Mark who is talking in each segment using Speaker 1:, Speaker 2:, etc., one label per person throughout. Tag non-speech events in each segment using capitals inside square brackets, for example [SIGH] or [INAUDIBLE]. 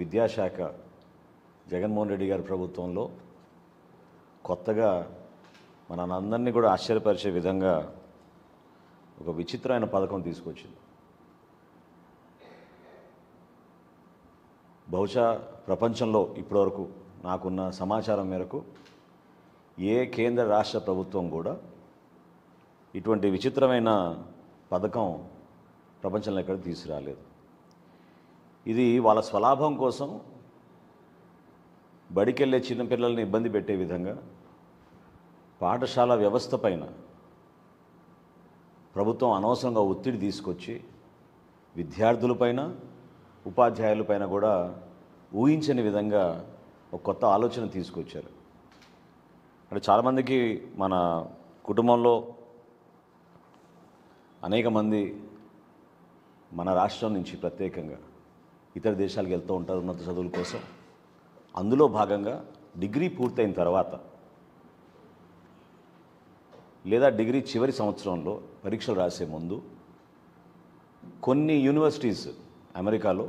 Speaker 1: విద్యాశాఖ జగన్మోహన్ రెడ్డి గారి ప్రభుత్వంలో కొత్తగా మనందరినీ కూడా ఆశ్చర్యపరిచే విధంగా ఒక విచిత్రమైన పథకం తీసుకొచ్చింది బహుశా ప్రపంచంలో ఇప్పటివరకు నాకున్న సమాచారం మేరకు ఏ కేంద్ర రాష్ట్ర ప్రభుత్వం కూడా ఇటువంటి విచిత్రమైన పథకం ప్రపంచంలో ఎక్కడ తీసుకురాలేదు ఇది వాళ్ళ స్వలాభం కోసం బడికెళ్ళే చిన్నపిల్లల్ని ఇబ్బంది పెట్టే విధంగా పాఠశాల వ్యవస్థ పైన ప్రభుత్వం అనవసరంగా ఒత్తిడి తీసుకొచ్చి విద్యార్థులపైన ఉపాధ్యాయులపైన కూడా ఊహించని విధంగా ఒక కొత్త ఆలోచన తీసుకొచ్చారు అంటే చాలామందికి మన కుటుంబంలో అనేక మంది మన రాష్ట్రం నుంచి ప్రత్యేకంగా ఇతర దేశాలకు వెళ్తూ ఉంటారు ఉన్నత చదువుల కోసం అందులో భాగంగా డిగ్రీ పూర్తయిన తర్వాత లేదా డిగ్రీ చివరి సంవత్సరంలో పరీక్షలు రాసే ముందు కొన్ని యూనివర్సిటీస్ అమెరికాలో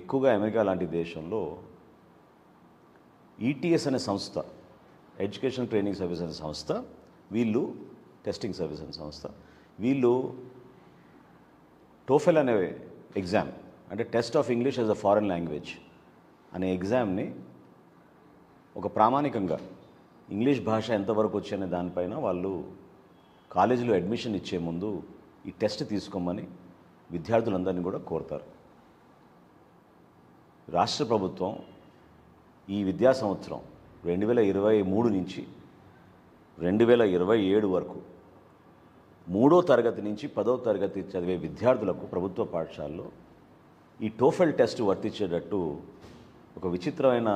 Speaker 1: ఎక్కువగా అమెరికా లాంటి దేశంలో ఈటీఎస్ e అనే సంస్థ ఎడ్యుకేషన్ ట్రైనింగ్ సర్వీస్ అనే సంస్థ వీళ్ళు టెస్టింగ్ సర్వీస్ అనే సంస్థ వీళ్ళు టోఫెల్ అనే ఎగ్జామ్ అంటే test of English as a foreign language అనే ఎగ్జామ్ని ఒక ప్రామాణికంగా ఇంగ్లీష్ భాష ఎంతవరకు వచ్చనే దానిపైన వాళ్ళు కాలేజీలో అడ్మిషన్ ఇచ్చే ముందు ఈ టెస్ట్ తీసుకోమని విద్యార్థులందరినీ కూడా కోరుతారు రాష్ట్ర ప్రభుత్వం ఈ విద్యా సంవత్సరం రెండు వేల ఇరవై మూడు నుంచి రెండు వేల ఇరవై ఏడు వరకు మూడో తరగతి నుంచి పదో తరగతి చదివే విద్యార్థులకు ప్రభుత్వ పాఠశాలలో ఈ టోఫెల్ టెస్ట్ వర్తించేటట్టు ఒక విచిత్రమైన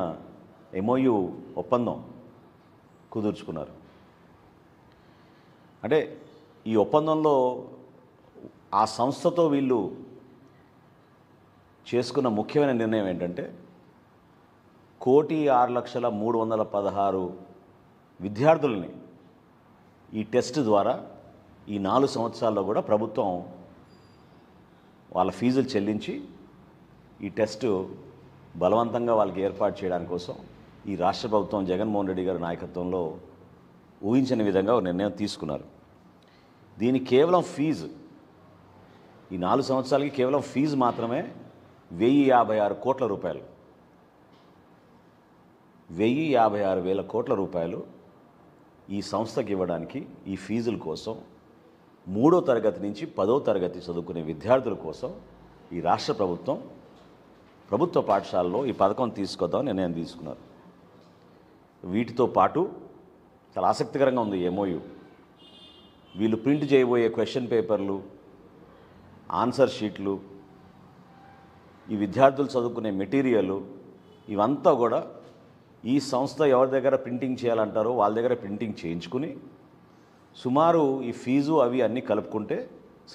Speaker 1: ఎంఓయు ఒప్పందం కుదుర్చుకున్నారు అంటే ఈ ఒప్పందంలో ఆ సంస్థతో వీళ్ళు చేసుకున్న ముఖ్యమైన నిర్ణయం ఏంటంటే కోటి ఆరు లక్షల మూడు వందల పదహారు విద్యార్థుల్ని ఈ టెస్ట్ ద్వారా ఈ నాలుగు సంవత్సరాల్లో కూడా ప్రభుత్వం వాళ్ళ ఫీజులు చెల్లించి ఈ టెస్టు బలవంతంగా వాళ్ళకి ఏర్పాటు చేయడాని కోసం ఈ రాష్ట్ర ప్రభుత్వం జగన్మోహన్ రెడ్డి గారి నాయకత్వంలో ఊహించని విధంగా ఒక నిర్ణయం తీసుకున్నారు దీని కేవలం ఫీజు ఈ నాలుగు సంవత్సరాలకి కేవలం ఫీజు మాత్రమే వెయ్యి యాభై ఆరు కోట్ల రూపాయలు వెయ్యి యాభై ఆరు వేల కోట్ల రూపాయలు ఈ సంస్థకి ఇవ్వడానికి ఈ ఫీజుల కోసం మూడో తరగతి నుంచి పదో తరగతి చదువుకునే విద్యార్థుల కోసం ఈ రాష్ట్ర ప్రభుత్వం ప్రభుత్వ పాఠశాలలో ఈ పథకం తీసుకొద్దాం నిర్ణయం తీసుకున్నారు వీటితో పాటు చాలా ఆసక్తికరంగా ఉంది ఎంఓయు వీళ్ళు ప్రింట్ చేయబోయే క్వశ్చన్ పేపర్లు ఆన్సర్ షీట్లు ఈ విద్యార్థులు చదువుకునే మెటీరియల్ ఇవంతా కూడా ఈ సంస్థ ఎవరి దగ్గర ప్రింటింగ్ చేయాలంటారో వాళ్ళ దగ్గర ప్రింటింగ్ చేయించుకుని సుమారు ఈ ఫీజు అవి అన్నీ కలుపుకుంటే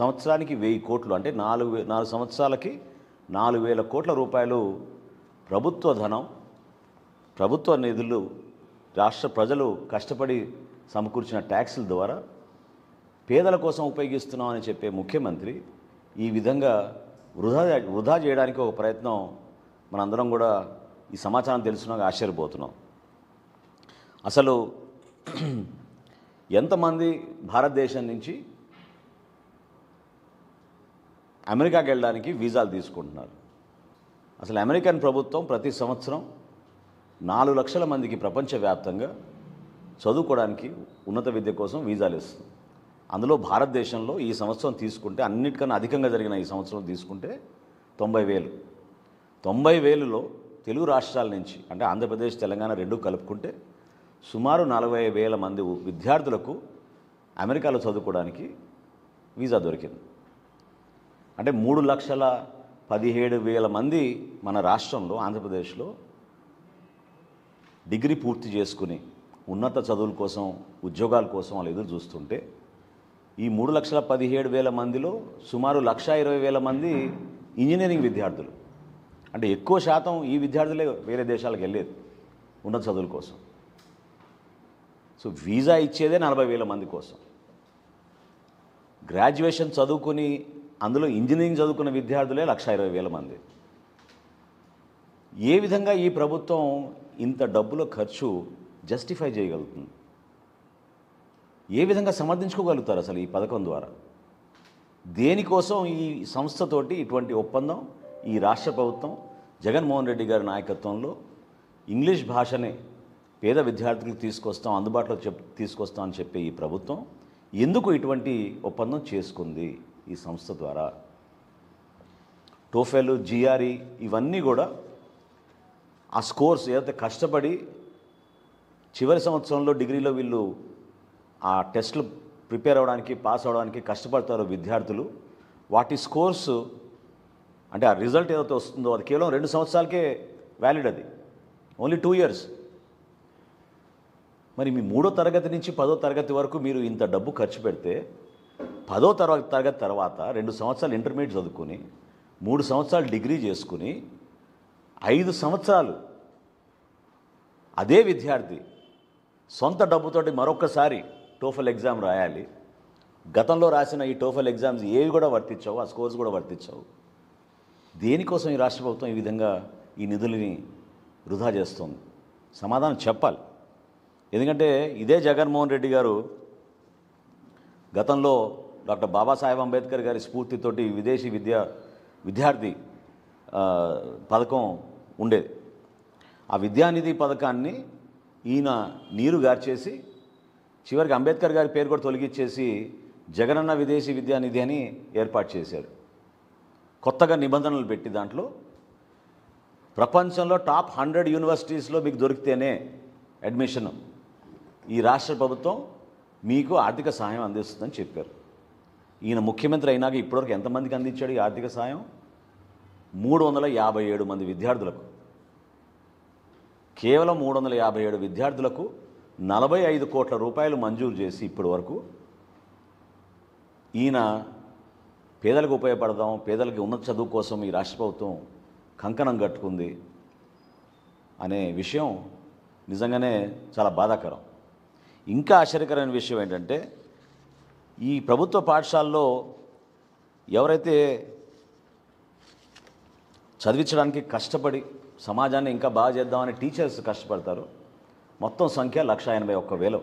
Speaker 1: సంవత్సరానికి వెయ్యి కోట్లు అంటే నాలుగు నాలుగు సంవత్సరాలకి నాలుగు వేల కోట్ల రూపాయలు ప్రభుత్వ ధనం ప్రభుత్వ నిధులు రాష్ట్ర ప్రజలు కష్టపడి సమకూర్చిన ట్యాక్సుల ద్వారా పేదల కోసం ఉపయోగిస్తున్నామని చెప్పే ముఖ్యమంత్రి ఈ విధంగా వృధా వృధా చేయడానికి ఒక ప్రయత్నం మనందరం కూడా ఈ సమాచారం తెలుసుకున్నాక ఆశ్చర్యపోతున్నాం అసలు [CLEARS THROAT] ఎంతమంది భారతదేశం నుంచి అమెరికాకి వెళ్ళడానికి వీసాలు తీసుకుంటున్నారు అసలు అమెరికన్ ప్రభుత్వం ప్రతి సంవత్సరం నాలుగు లక్షల మందికి ప్రపంచవ్యాప్తంగా చదువుకోవడానికి ఉన్నత విద్య కోసం వీసాలు ఇస్తుంది అందులో భారతదేశంలో ఈ సంవత్సరం తీసుకుంటే అన్నిటికన్నా అధికంగా జరిగిన ఈ సంవత్సరం తీసుకుంటే తొంభై వేలు తొంభై వేలులో తెలుగు రాష్ట్రాల నుంచి అంటే ఆంధ్రప్రదేశ్ తెలంగాణ రెండు కలుపుకుంటే సుమారు నలభై వేల మంది విద్యార్థులకు అమెరికాలో చదువుకోవడానికి వీసా దొరికింది అంటే మూడు లక్షల పదిహేడు వేల మంది మన రాష్ట్రంలో ఆంధ్రప్రదేశ్లో డిగ్రీ పూర్తి చేసుకుని ఉన్నత చదువుల కోసం ఉద్యోగాల కోసం వాళ్ళు ఎదురు చూస్తుంటే ఈ మూడు లక్షల పదిహేడు వేల మందిలో సుమారు లక్ష ఇరవై వేల మంది ఇంజనీరింగ్ విద్యార్థులు అంటే ఎక్కువ శాతం ఈ విద్యార్థులే వేరే దేశాలకు వెళ్ళేది ఉన్నత చదువుల కోసం సో వీసా ఇచ్చేదే నలభై వేల మంది కోసం గ్రాడ్యుయేషన్ చదువుకుని అందులో ఇంజనీరింగ్ చదువుకున్న విద్యార్థులే లక్ష ఇరవై వేల మంది ఏ విధంగా ఈ ప్రభుత్వం ఇంత డబ్బుల ఖర్చు జస్టిఫై చేయగలుగుతుంది ఏ విధంగా సమర్థించుకోగలుగుతారు అసలు ఈ పథకం ద్వారా దేనికోసం ఈ సంస్థతోటి ఇటువంటి ఒప్పందం ఈ రాష్ట్ర ప్రభుత్వం జగన్మోహన్ రెడ్డి గారి నాయకత్వంలో ఇంగ్లీష్ భాషనే పేద విద్యార్థులకు తీసుకొస్తాం అందుబాటులో చెప్ తీసుకొస్తాం అని చెప్పే ఈ ప్రభుత్వం ఎందుకు ఇటువంటి ఒప్పందం చేసుకుంది ఈ సంస్థ ద్వారా టోఫెలు జిఆర్ఈ ఇవన్నీ కూడా ఆ స్కోర్స్ ఏదైతే కష్టపడి చివరి సంవత్సరంలో డిగ్రీలో వీళ్ళు ఆ టెస్ట్లు ప్రిపేర్ అవ్వడానికి పాస్ అవ్వడానికి కష్టపడతారు విద్యార్థులు వాటి స్కోర్స్ అంటే ఆ రిజల్ట్ ఏదైతే వస్తుందో అది కేవలం రెండు సంవత్సరాలకే వ్యాలిడ్ అది ఓన్లీ టూ ఇయర్స్ మరి మీ మూడో తరగతి నుంచి పదో తరగతి వరకు మీరు ఇంత డబ్బు ఖర్చు పెడితే పదో తరగతి తరగతి తర్వాత రెండు సంవత్సరాలు ఇంటర్మీడియట్ చదువుకుని మూడు సంవత్సరాలు డిగ్రీ చేసుకుని ఐదు సంవత్సరాలు అదే విద్యార్థి సొంత డబ్బుతోటి మరొకసారి టోఫల్ ఎగ్జామ్ రాయాలి గతంలో రాసిన ఈ టోఫల్ ఎగ్జామ్స్ ఏవి కూడా వర్తించావు ఆ స్కోర్స్ కూడా వర్తించావు దేనికోసం ఈ రాష్ట్ర ప్రభుత్వం ఈ విధంగా ఈ నిధులని వృధా చేస్తుంది సమాధానం చెప్పాలి ఎందుకంటే ఇదే జగన్మోహన్ రెడ్డి గారు గతంలో డాక్టర్ బాబాసాహెబ్ అంబేద్కర్ గారి స్ఫూర్తితోటి విదేశీ విద్య విద్యార్థి పథకం ఉండేది ఆ విద్యానిధి పథకాన్ని ఈయన నీరు గార్చేసి చివరికి అంబేద్కర్ గారి పేరు కూడా తొలగించేసి జగనన్న విదేశీ విద్యానిధి అని ఏర్పాటు చేశారు కొత్తగా నిబంధనలు పెట్టి దాంట్లో ప్రపంచంలో టాప్ హండ్రెడ్ యూనివర్సిటీస్లో మీకు దొరికితేనే అడ్మిషన్ ఈ రాష్ట్ర ప్రభుత్వం మీకు ఆర్థిక సహాయం అందిస్తుందని చెప్పారు ఈయన ముఖ్యమంత్రి అయినాక ఇప్పటివరకు ఎంతమందికి అందించాడు ఈ ఆర్థిక సాయం మూడు వందల యాభై ఏడు మంది విద్యార్థులకు కేవలం మూడు వందల యాభై ఏడు విద్యార్థులకు నలభై ఐదు కోట్ల రూపాయలు మంజూరు చేసి ఇప్పటి వరకు ఈయన పేదలకు ఉపయోగపడదాం పేదలకి ఉన్నత చదువు కోసం ఈ రాష్ట్ర ప్రభుత్వం కంకణం కట్టుకుంది అనే విషయం నిజంగానే చాలా బాధాకరం ఇంకా ఆశ్చర్యకరమైన విషయం ఏంటంటే ఈ ప్రభుత్వ పాఠశాలలో ఎవరైతే చదివించడానికి కష్టపడి సమాజాన్ని ఇంకా బాగా చేద్దామని టీచర్స్ కష్టపడతారు మొత్తం సంఖ్య లక్ష ఎనభై ఒక్క వేలు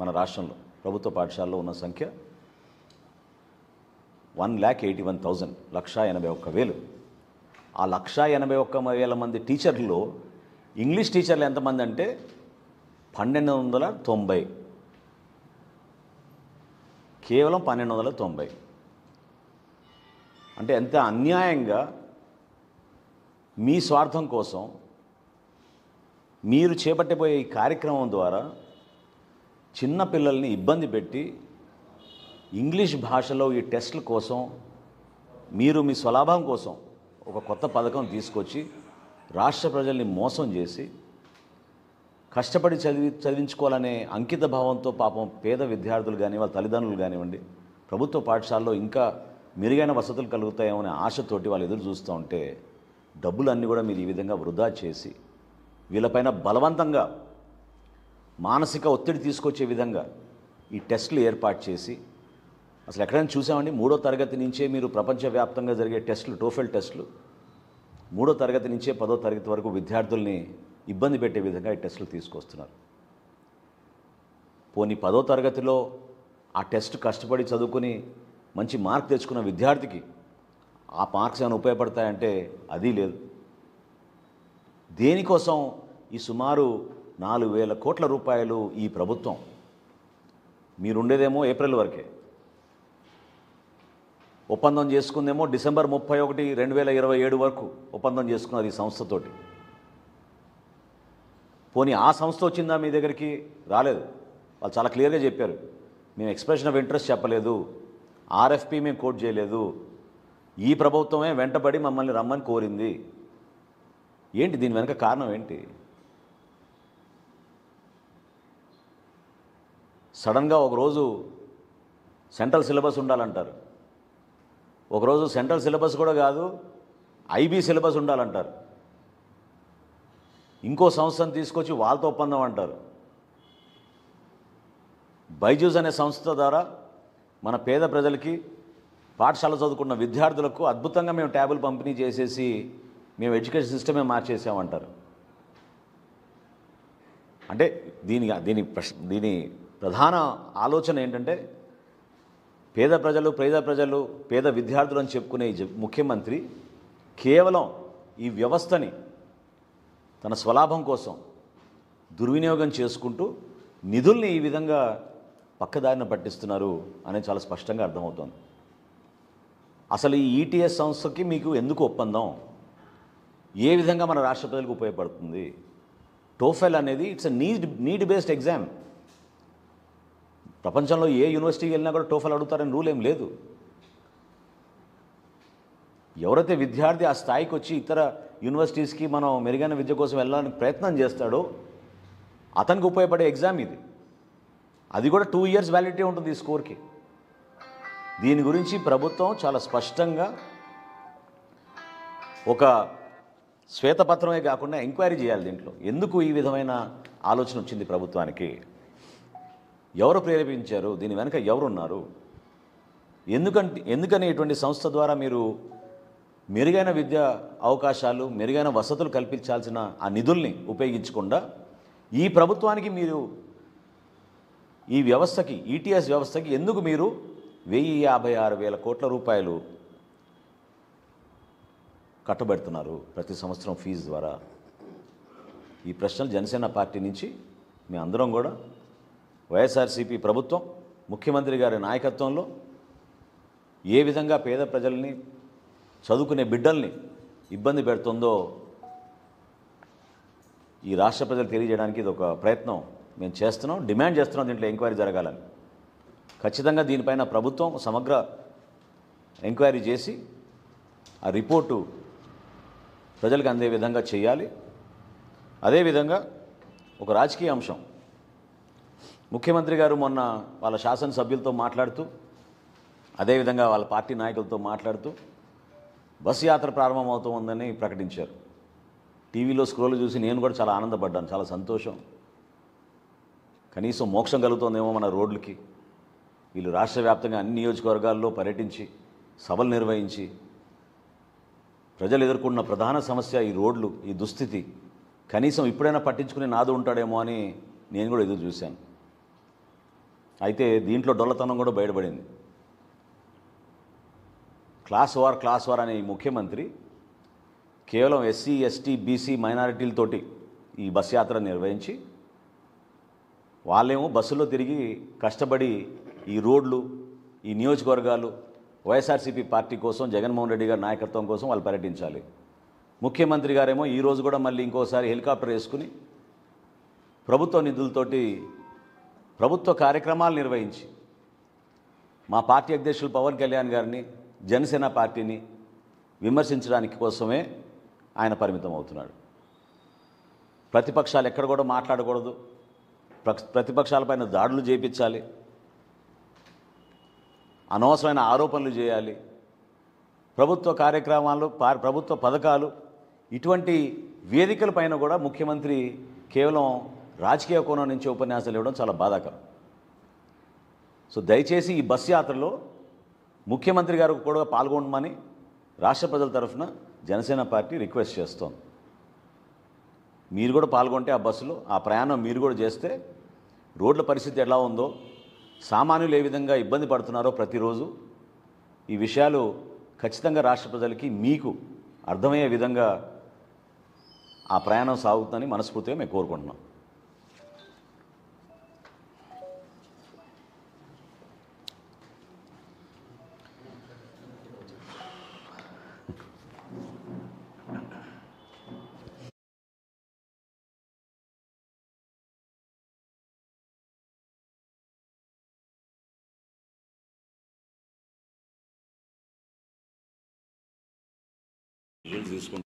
Speaker 1: మన రాష్ట్రంలో ప్రభుత్వ పాఠశాలలో ఉన్న సంఖ్య one lakh eighty one thousand లక్ష ఎనభై ఒక్క వేలు ఆ లక్ష ఎనభై ఒక్క వేల మంది టీచర్లు ఇంగ్లీష్ టీచర్లు ఎంతమంది అంటే పన్నెండు వందల తొంభై కేవలం పన్నెండు వందల తొంభై అంటే ఎంత అన్యాయంగా మీ స్వార్థం కోసం మీరు చేపట్టబోయే ఈ కార్యక్రమం ద్వారా చిన్నపిల్లల్ని ఇబ్బంది పెట్టి ఇంగ్లీష్ భాషలో ఈ టెస్ట్ల కోసం మీరు మీ స్వలాభం కోసం ఒక కొత్త పథకం తీసుకొచ్చి రాష్ట్ర ప్రజల్ని మోసం చేసి కష్టపడి చదివి చదివించుకోవాలనే అంకిత భావంతో పాపం పేద విద్యార్థులు కానీ వాళ్ళ తల్లిదండ్రులు కానివ్వండి ప్రభుత్వ పాఠశాలలో ఇంకా మెరుగైన వసతులు కలుగుతాయేమనే ఆశతోటి వాళ్ళు ఎదురు చూస్తూ ఉంటే డబ్బులన్నీ కూడా మీరు ఈ విధంగా వృధా చేసి వీళ్ళపైన బలవంతంగా మానసిక ఒత్తిడి తీసుకొచ్చే విధంగా ఈ టెస్టులు ఏర్పాటు చేసి అసలు ఎక్కడైనా చూసామండి మూడో తరగతి నుంచే మీరు ప్రపంచవ్యాప్తంగా జరిగే టెస్టులు టోఫెల్ టెస్టులు మూడో తరగతి నుంచే పదో తరగతి వరకు విద్యార్థుల్ని ఇబ్బంది పెట్టే విధంగా ఈ టెస్టులు తీసుకొస్తున్నారు పోనీ పదో తరగతిలో ఆ టెస్ట్ కష్టపడి చదువుకుని మంచి మార్క్ తెచ్చుకున్న విద్యార్థికి ఆ మార్క్స్ ఏమైనా ఉపయోగపడతాయంటే అది లేదు దేనికోసం ఈ సుమారు నాలుగు వేల కోట్ల రూపాయలు ఈ ప్రభుత్వం మీరుండేదేమో ఏప్రిల్ వరకే ఒప్పందం చేసుకుందేమో డిసెంబర్ ముప్పై ఒకటి రెండు వేల ఇరవై ఏడు వరకు ఒప్పందం చేసుకున్నారు ఈ సంస్థతోటి పోనీ ఆ సంస్థ వచ్చిందా మీ దగ్గరికి రాలేదు వాళ్ళు చాలా క్లియర్గా చెప్పారు మేము ఎక్స్ప్రెషన్ ఆఫ్ ఇంట్రెస్ట్ చెప్పలేదు ఆర్ఎఫ్పి మేము కోట్ చేయలేదు ఈ ప్రభుత్వమే వెంటబడి మమ్మల్ని రమ్మని కోరింది ఏంటి దీని వెనక కారణం ఏంటి సడన్గా ఒకరోజు సెంట్రల్ సిలబస్ ఉండాలంటారు ఒకరోజు సెంట్రల్ సిలబస్ కూడా కాదు ఐబీ సిలబస్ ఉండాలంటారు ఇంకో సంస్థను తీసుకొచ్చి వాళ్ళతో ఒప్పందం అంటారు బైజూస్ అనే సంస్థ ద్వారా మన పేద ప్రజలకి పాఠశాల చదువుకున్న విద్యార్థులకు అద్భుతంగా మేము ట్యాబులు పంపిణీ చేసేసి మేము ఎడ్యుకేషన్ సిస్టమే మార్చేసామంటారు అంటే దీని దీని ప్రశ్న దీని ప్రధాన ఆలోచన ఏంటంటే పేద ప్రజలు పేద ప్రజలు పేద విద్యార్థులు అని చెప్పుకునే ముఖ్యమంత్రి కేవలం ఈ వ్యవస్థని తన స్వలాభం కోసం దుర్వినియోగం చేసుకుంటూ నిధుల్ని ఈ విధంగా పక్కదారిన పట్టిస్తున్నారు అనేది చాలా స్పష్టంగా అర్థమవుతోంది అసలు ఈ ఈటీఎస్ e సంస్థకి మీకు ఎందుకు ఒప్పందం ఏ విధంగా మన రాష్ట్ర ప్రజలకు ఉపయోగపడుతుంది టోఫెల్ అనేది it's a need need based exam ప్రపంచంలో ఏ యూనివర్సిటీకి వెళ్ళినా కూడా టోఫెల్ అడుగుతారని రూల్ ఏం లేదు ఎవరైతే విద్యార్థి ఆ స్థాయికి వచ్చి ఇతర యూనివర్సిటీస్కి మనం మెరుగైన విద్య కోసం వెళ్ళడానికి ప్రయత్నం చేస్తాడో అతనికి ఉపయోగపడే ఎగ్జామ్ ఇది అది కూడా టూ ఇయర్స్ వ్యాలిడిటీ ఉంటుంది ఈ స్కోర్కి దీని గురించి ప్రభుత్వం చాలా స్పష్టంగా ఒక శ్వేతపత్రమే కాకుండా ఎంక్వైరీ చేయాలి దీంట్లో ఎందుకు ఈ విధమైన ఆలోచన వచ్చింది ప్రభుత్వానికి ఎవరు ప్రేరేపించారు దీని వెనుక ఎవరున్నారు ఎందుకంటే ఎందుకని ఇటువంటి సంస్థ ద్వారా మీరు మెరుగైన విద్య అవకాశాలు మెరుగైన వసతులు కల్పించాల్సిన ఆ నిధుల్ని ఉపయోగించకుండా ఈ ప్రభుత్వానికి మీరు ఈ వ్యవస్థకి ఈటీఎస్ e వ్యవస్థకి ఎందుకు మీరు వెయ్యి యాభై ఆరు వేల కోట్ల రూపాయలు కట్టబెడుతున్నారు ప్రతి సంవత్సరం ఫీజు ద్వారా ఈ ప్రశ్నలు జనసేన పార్టీ నుంచి మీ అందరం కూడా వైఎస్ఆర్సీపీ ప్రభుత్వం ముఖ్యమంత్రి గారి నాయకత్వంలో ఏ విధంగా పేద ప్రజల్ని చదువుకునే బిడ్డల్ని ఇబ్బంది పెడుతుందో ఈ రాష్ట్ర ప్రజలు తెలియజేయడానికి ఇది ఒక ప్రయత్నం మేము చేస్తున్నాం డిమాండ్ చేస్తున్నాం దీంట్లో ఎంక్వైరీ జరగాలని ఖచ్చితంగా దీనిపైన ప్రభుత్వం సమగ్ర ఎంక్వైరీ చేసి ఆ రిపోర్టు ప్రజలకు అందే విధంగా చేయాలి అదేవిధంగా ఒక రాజకీయ అంశం ముఖ్యమంత్రి గారు మొన్న వాళ్ళ శాసనసభ్యులతో మాట్లాడుతూ అదేవిధంగా వాళ్ళ పార్టీ నాయకులతో మాట్లాడుతూ బస్సు యాత్ర ప్రారంభమవుతూ ఉందని ప్రకటించారు టీవీలో స్క్రోల్ చూసి నేను కూడా చాలా ఆనందపడ్డాను చాలా సంతోషం కనీసం మోక్షం కలుగుతుందేమో మన రోడ్లకి వీళ్ళు రాష్ట్ర వ్యాప్తంగా అన్ని నియోజకవర్గాల్లో పర్యటించి సభలు నిర్వహించి ప్రజలు ఎదుర్కొన్న ప్రధాన సమస్య ఈ రోడ్లు ఈ దుస్థితి కనీసం ఇప్పుడైనా పట్టించుకుని నాదు ఉంటాడేమో అని నేను కూడా ఎదురు చూశాను అయితే దీంట్లో డొల్లతనం కూడా బయటపడింది క్లాస్ వార్ క్లాస్ వార్ అనే ముఖ్యమంత్రి కేవలం ఎస్సీ ఎస్టీ బీసీ మైనారిటీలతోటి ఈ బస్ యాత్ర నిర్వహించి వాళ్ళేమో బస్సులో తిరిగి కష్టపడి ఈ రోడ్లు ఈ నియోజకవర్గాలు వైఎస్ఆర్సీపీ పార్టీ కోసం జగన్మోహన్ రెడ్డి గారి నాయకత్వం కోసం వాళ్ళు పర్యటించాలి ముఖ్యమంత్రి గారేమో ఈరోజు కూడా మళ్ళీ ఇంకోసారి హెలికాప్టర్ వేసుకుని ప్రభుత్వ నిధులతోటి ప్రభుత్వ కార్యక్రమాలు నిర్వహించి మా పార్టీ అధ్యక్షులు పవన్ కళ్యాణ్ గారిని జనసేన పార్టీని విమర్శించడానికి కోసమే ఆయన పరిమితం అవుతున్నాడు ప్రతిపక్షాలు ఎక్కడ కూడా మాట్లాడకూడదు ప్రతిపక్షాలపైన దాడులు చేపించాలి అనవసరమైన ఆరోపణలు చేయాలి ప్రభుత్వ కార్యక్రమాలు ప్రభుత్వ పథకాలు ఇటువంటి వేదికలపైన కూడా ముఖ్యమంత్రి కేవలం రాజకీయ కోణం నుంచి ఉపన్యాసాలు ఇవ్వడం చాలా బాధాకరం సో దయచేసి ఈ బస్ యాత్రలో ముఖ్యమంత్రి గారు కూడా పాల్గొనమని రాష్ట్ర ప్రజల తరఫున జనసేన పార్టీ రిక్వెస్ట్ చేస్తోంది మీరు కూడా పాల్గొంటే ఆ బస్సులో ఆ ప్రయాణం మీరు కూడా చేస్తే రోడ్ల పరిస్థితి ఎలా ఉందో సామాన్యులు ఏ విధంగా ఇబ్బంది పడుతున్నారో ప్రతిరోజు ఈ విషయాలు ఖచ్చితంగా రాష్ట్ర ప్రజలకి మీకు అర్థమయ్యే విధంగా ఆ ప్రయాణం సాగుతుందని మనస్ఫూర్తిగా మేము కోరుకుంటున్నాం ఏం తీసుకుంటారు